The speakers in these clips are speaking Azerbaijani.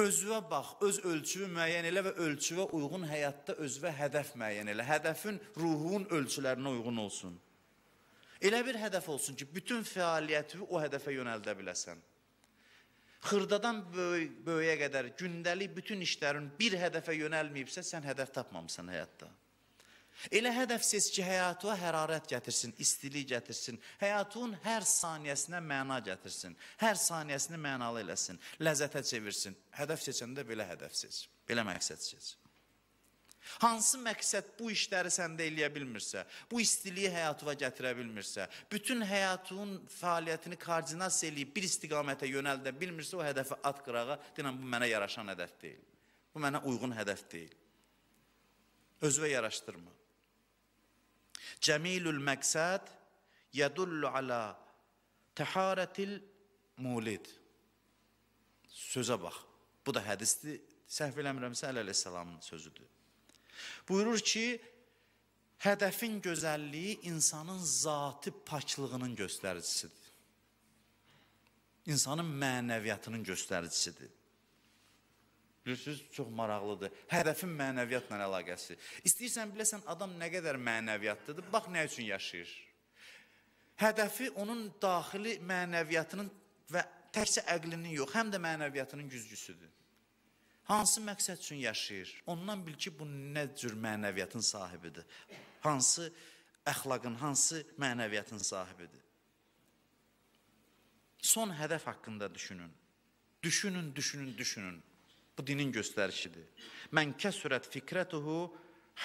Özünə bax, öz ölçüvü müəyyən elə və ölçüvə uyğun həyatda özünə hədəf müəyyən elə. Hədəfin ruhun ölçülərinə uyğun olsun. Elə bir hədəf olsun ki, bütün fəaliyyətini o hədəfə yönəldə biləsən. Xırdadan böyük, böyüyə qədər gündəlik bütün işlərin bir hədəfə yönəlməyibsə, sən hədəf tapmamısan həyatda. Elə hədəfsiz ki, həyatıma hərarət gətirsin, istilik gətirsin, həyatın hər saniyəsinə məna gətirsin, hər saniyəsini mənalı eləsin, ləzzətə çevirsin. Hədəf seçəndə belə hədəfsiz, belə məqsəd seç. Hansı məqsəd bu işləri səndə eləyə bilmirsə, bu istiliyi həyatıma gətirə bilmirsə, bütün həyatının fəaliyyətini koordinasiya eləyib bir istiqamətə yönəldə bilmirsə, o hədəfi at qırağa, deyirəm, bu mənə yaraşan hədəf deyil. Bu mənə uyğun hədəf deyil. Özvə yaraşdırma. Cemilül məqsəd yədullu alə təharətil mulid. Sözə bax. Bu da hədisdir. Səhv eləmirəmsə Əl əleyhissalamın sözüdür. Buyurur ki, hədəfin gözəlliyi insanın zati paklığının göstəricisidir. İnsanın mənəviyyatının göstəricisidir. Bilirsiniz, çox maraqlıdır. Hədəfin mənəviyyatla əlaqəsi. İstəyirsən biləsən adam nə qədər mənəviyyatlıdır, bax nə üçün yaşayır. Hədəfi onun daxili mənəviyyatının və təkcə əqlinin yox, həm də mənəviyyatının güzgüsüdür. Hansı məqsəd üçün yaşayır? Ondan bil ki, bu nə cür mənəviyyatın sahibidir. Hansı əxlaqın, hansı mənəviyyatın sahibidir. Son hədəf haqqında düşünün. Düşünün, düşünün, düşünün. Bu dinin göstərişidir. Mən kəsürət fikrətuhu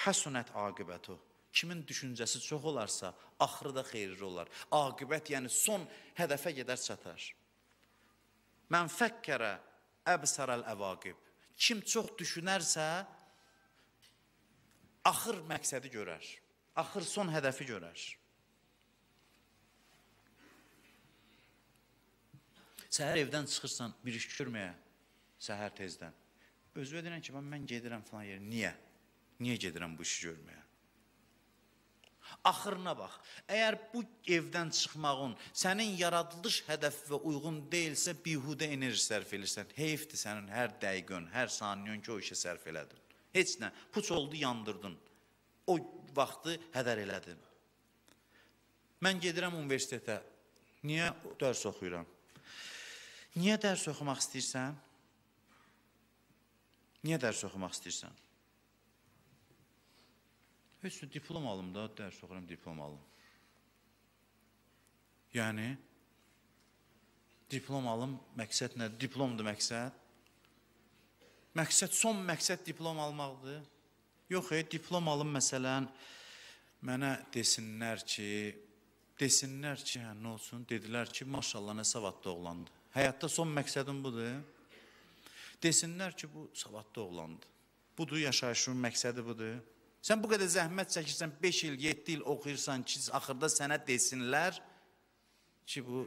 həsunət aqibətuhu. Kimin düşüncəsi çox olarsa, axırda xeyirli olar. Aqibət yəni son hədəfə gedər çatar. Mən fəkkərə əbsarəl əvaqib. Kim çox düşünərsə, axır məqsədi görər. Axır son hədəfi görər. Səhər evdən çıxırsan, bir iş görməyə, səhər tezdən özü deyirəm ki, mən, mən gedirəm falan yerə. Niyə? Niyə gedirəm bu işi görməyə? Axırına bax. Əgər bu evdən çıxmağın sənin yaradılış hədəfinə uyğun deyilsə, bihudə enerji sərf edirsən. Heyfdir sənin hər dəqiqən, hər saniyən ki, o işə sərf elədin. Heç nə, puç oldu, yandırdın. O vaxtı hədər elədin. Mən gedirəm universitetə. Niyə dərs oxuyuram? Niyə dərs oxumaq istəyirsən? Niyə dərs oxumaq istəyirsən? Heç nə diplom alım da, dərs oxuram, diplom alım. Yəni diplom alım məqsəd nədir? Diplomdur məqsəd. Məqsəd son məqsəd diplom almaqdır. Yox, e, diplom alım məsələn mənə desinlər ki, desinlər ki, hə, nə olsun? Dedilər ki, maşallah nə savadlı oğlandır. Həyatda son məqsədim budur. Desinlər ki, bu savadlı oğlandı. Budur yaşayışın məqsədi budur. Sən bu qədər zəhmət çəkirsən, 5 il, 7 il oxuyursan ki, axırda sənə desinlər ki, bu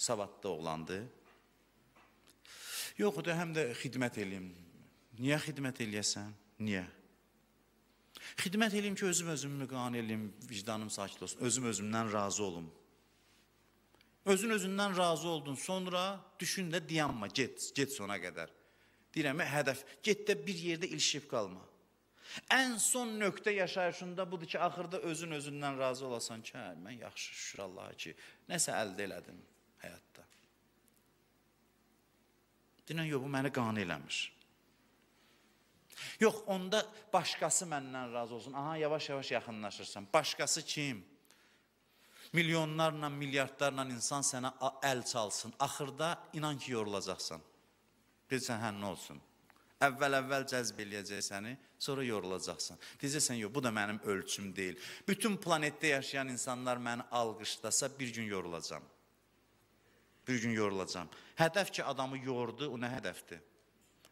savadlı oğlandı. Yox, da həm də xidmət eləyim. Niyə xidmət eləyəsən? Niyə? Xidmət eləyim ki, özüm özümü qan eləyim, vicdanım sakit olsun, özüm özümdən razı olum. Özün özündən razı oldun, sonra düşün də dayanma, get, get sona qədər deyirəm, hədəf. Get də bir yerdə ilişib qalma. Ən son nöqtə yaşayışında budur ki, axırda özün özündən razı olasan ki, hə, mən yaxşı şükür Allaha ki, nəsə əldə elədim həyatda. Deyirəm, yox, bu məni qane eləmir. Yox, onda başqası məndən razı olsun. Aha, yavaş-yavaş yaxınlaşırsan. Başqası kim? Milyonlarla, milyardlarla insan sənə əl çalsın. Axırda inan ki, yorulacaqsan. Deyirsən hə nə olsun? Əvvəl-əvvəl cəzb eləyəcək səni, sonra yorulacaqsan. Deyəcəksən, yox, bu da mənim ölçüm deyil. Bütün planetdə yaşayan insanlar məni alqışlasa bir gün yorulacam. Bir gün yorulacam. Hədəf ki, adamı yordu, o nə hədəfdir?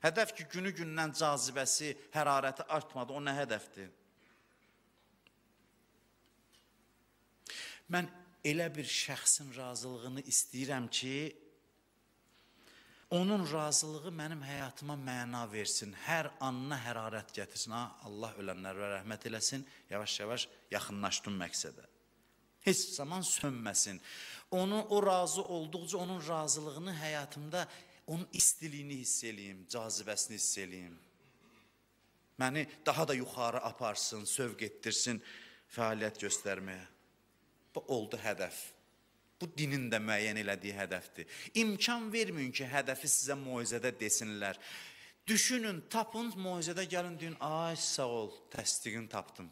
Hədəf ki, günü-gündən cazibəsi, hərarəti artmadı, o nə hədəfdir? Mən elə bir şəxsin razılığını istəyirəm ki, Onun razılığı mənim həyatıma məna versin, hər anına hərarət gətirsin. Ha, Allah ölənlərə rəhmət eləsin. Yavaş-yavaş yaxınlaşdım məqsədə. Heç zaman sönməsin. Onu o razı olduqca onun razılığını həyatımda onun istiliyini hiss eləyim, cazibəsini hiss eləyim. Məni daha da yuxarı aparsın, sövq etdirsin fəaliyyət göstərməyə. Bu oldu hədəf. Bu dinin də müəyyən elədiyi hədəfdir. İmkan verməyin ki, hədəfi sizə moizədə desinlər. Düşünün, tapın, moizədə gəlin deyin, ay sağ ol, təsdiqini tapdım.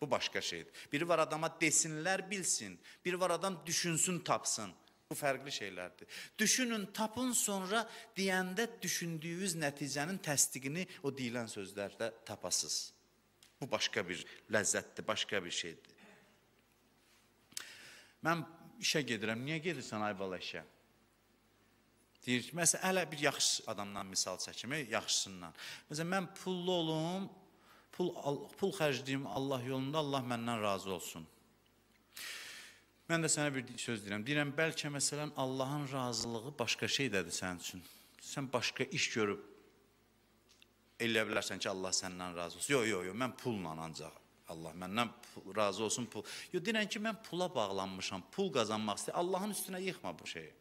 Bu başqa şeydir. Biri var adama desinlər, bilsin. Biri var adam düşünsün, tapsın. Bu fərqli şeylərdir. Düşünün, tapın, sonra deyəndə düşündüyünüz nəticənin təsdiqini o deyilən sözlərdə tapasız. Bu başqa bir ləzzətdir, başqa bir şeydir. Mən işə gedirəm, niyə gedirsən Ayvala işə? Deyir ki, məsələn, hələ bir yaxşı adamdan misal çəkim, yaxşısından. Məsələn, mən pullu olum, pul, pul xərcləyim Allah yolunda, Allah məndən razı olsun. Mən də sənə bir söz deyirəm. Deyirəm, bəlkə məsələn, Allahın razılığı başqa şeydədir sənin üçün. Sən başqa iş görüb elə bilərsən ki, Allah səndən razı olsun. Yox, yox, yox, mən pulla ancaq Allah məndən razı olsun pul. Yo deyirəm ki, mən pula bağlanmışam, pul qazanmaq istəyirəm. Allahın üstünə yıxma bu şeyi.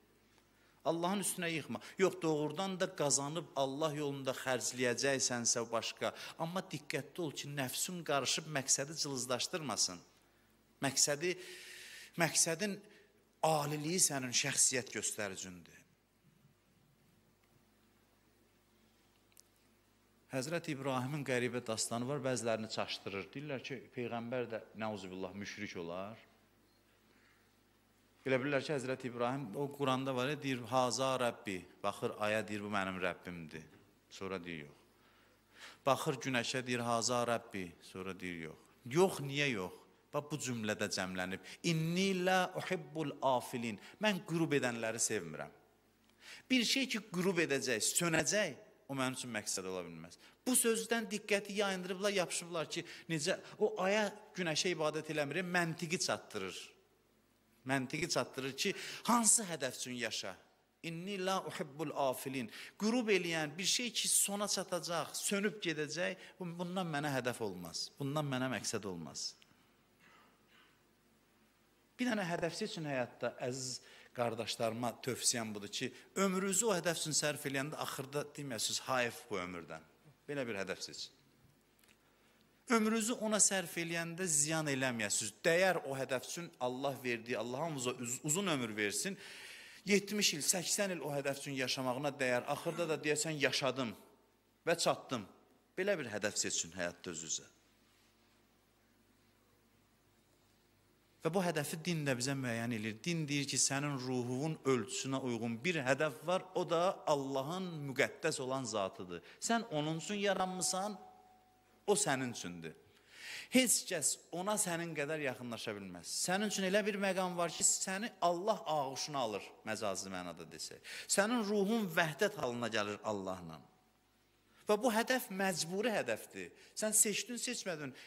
Allahın üstünə yıxma. Yox, doğrudan da qazanıb Allah yolunda xərcləyəcəksənsə başqa, amma diqqətli ol ki, nəfsin qarışıb məqsədi cılızlaşdırmasın. Məqsədi məqsədin aliliyi sənin şəxsiyyət göstəricündür. Həzrət İbrahimin qəribə dastanı var, bəzilərini çaşdırır. Deyirlər ki, peyğəmbər də nəuzubillah müşrik olar. Elə bilirlər ki, Həzrət İbrahim o Quranda var, deyir, "Haza Rəbbi." Baxır aya deyir, bu mənim Rəbbimdir. Sonra deyir, yox. Baxır günəşə deyir, "Haza Rəbbi." Sonra deyir, yox. Yox, niyə yox? Bax bu cümlədə cəmlənib. İnni la uhibbul afilin. Mən qürub edənləri sevmirəm. Bir şey ki, qürub edəcək, sönəcək, o mənim üçün məqsəd ola bilməz. Bu sözdən diqqəti yayındırıblar, yapışıblar ki, necə o aya günəşə ibadət eləmir, məntiqi çatdırır. Məntiqi çatdırır ki, hansı hədəf üçün yaşa? İnni la uhibbul afilin. Qürub eləyən bir şey ki, sona çatacaq, sönüb gedəcək, bundan mənə hədəf olmaz. Bundan mənə məqsəd olmaz. Bir dənə hədəfsiz üçün həyatda əziz qardaşlarıma tövsiyəm budur ki, ömrünüzü o hədəf üçün sərf eləyəndə axırda deməyəsiniz, hayf bu ömürdən. Belə bir hədəf seçin. Ömrünüzü ona sərf eləyəndə ziyan eləməyəsiniz. Dəyər o hədəf üçün Allah verdiyi, Allah hamımıza uz uzun ömür versin. 70 il, 80 il o hədəf üçün yaşamağına dəyər. Axırda da deyəsən yaşadım və çatdım. Belə bir hədəf seçin həyatda özünüzə. Və bu hədəfi din də bizə müəyyən edir. Din deyir ki, sənin ruhunun ölçüsünə uyğun bir hədəf var, o da Allahın müqəddəs olan zatıdır. Sən onun üçün yaranmısan, o sənin üçündür. Heç kəs ona sənin qədər yaxınlaşa bilməz. Sənin üçün elə bir məqam var ki, səni Allah ağuşuna alır, məcazi mənada desək. Sənin ruhun vəhdət halına gəlir Allahla. Və bu hədəf məcburi hədəfdir. Sən seçdin, seçmədin.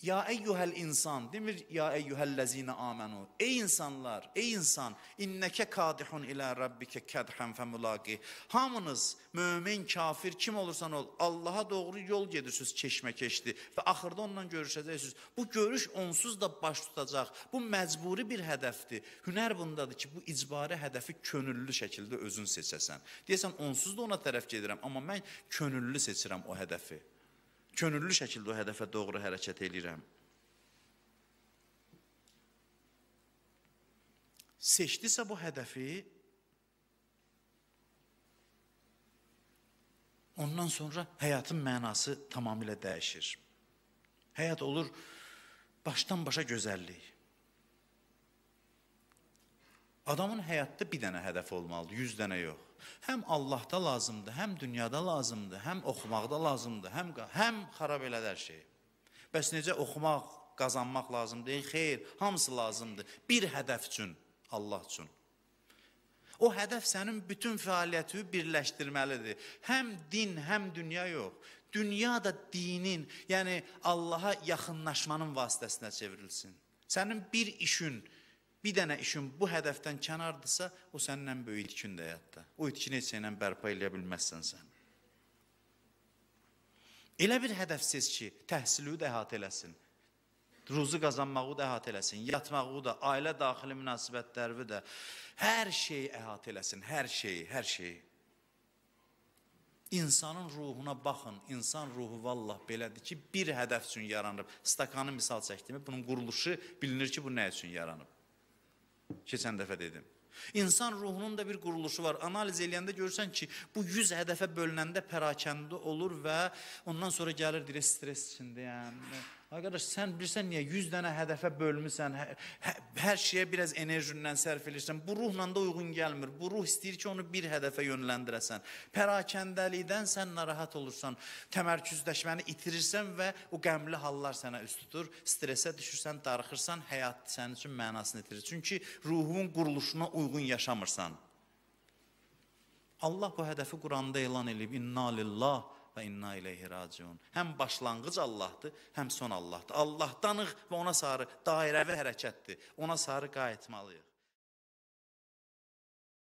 Ya eyyuhel insan demir ya eyyuhellezine amenu. Ey insanlar, ey insan inneke kadihun ila rabbike kadhan femulaqi. Hamınız mömin, kafir kim olursan ol Allaha doğru yol gedirsiniz keşməkeşdi və axırda onunla görüşəcəksiniz. Bu görüş onsuz da baş tutacaq. Bu məcburi bir hədəfdir. Hünər bundadır ki, bu icbari hədəfi könüllü şəkildə özün seçəsən. Deyəsən onsuz da ona tərəf gedirəm, amma mən könüllü seçirəm o hədəfi könüllü şəkildə o hədəfə doğru hərəkət edirəm. Seçdisə bu hədəfi ondan sonra həyatın mənası tamamilə dəyişir. Həyat olur başdan başa gözəllik. Adamın həyatda bir dənə hədəf olmalıdır, 100 dənə yox. Həm Allahda lazımdır, həm dünyada lazımdır, həm oxumaqda lazımdır, həm həm xarab elədər şey. Bəs necə oxumaq, qazanmaq lazım deyil? Xeyr, hamısı lazımdır. Bir hədəf üçün, Allah üçün. O hədəf sənin bütün fəaliyyətini birləşdirməlidir. Həm din, həm dünya yox. Dünya da dinin, yəni Allaha yaxınlaşmanın vasitəsinə çevrilsin. Sənin bir işin, bir dənə işin bu hədəfdən kənardırsa, o səndən böyük itkindir həyatda. O itkini heç ilə bərpa eləyə bilməzsən sən. Elə bir hədəf seç ki, təhsili də əhatə eləsin. Ruzu qazanmağı da əhatə eləsin, yatmağı da, ailə daxili münasibətləri də, hər şeyi əhatə eləsin, hər şeyi, hər şeyi. İnsanın ruhuna baxın. İnsan ruhu vallah belədir ki, bir hədəf üçün yaranıb. Stakanı misal çəkdimi? Bunun quruluşu bilinir ki, bu nə üçün yaranıb? Keçən dəfə dedim. İnsan ruhunun da bir quruluşu var. Analiz eləyəndə görürsən ki, bu 100 hədəfə bölünəndə pərakəndə olur və ondan sonra gəlir deyir, stres içindəyəm. Yəni. Arkadaş sən bilirsən niyə 100 dənə hədəfə bölmüsən, hə, hə, hər şeyə biraz enerjindən sərf edirsən. Bu ruhla da uyğun gəlmir. Bu ruh istəyir ki, onu bir hədəfə yönləndirəsən. Pərakəndəlikdən sən narahat olursan, təmərküzləşməni itirirsən və o qəmli hallar sənə üst tutur. Stressə düşürsən, darıxırsan, həyat sənin üçün mənasını itirir. Çünki ruhun quruluşuna uyğun yaşamırsan. Allah bu hədəfi Quranda elan edib. İnna lillah və inna ileyhi raciun. Həm başlanğıc Allahdır, həm son Allahdır. Allahdanıq və ona sarı dairəvi hərəkətdir. Ona sarı qayıtmalıyıq.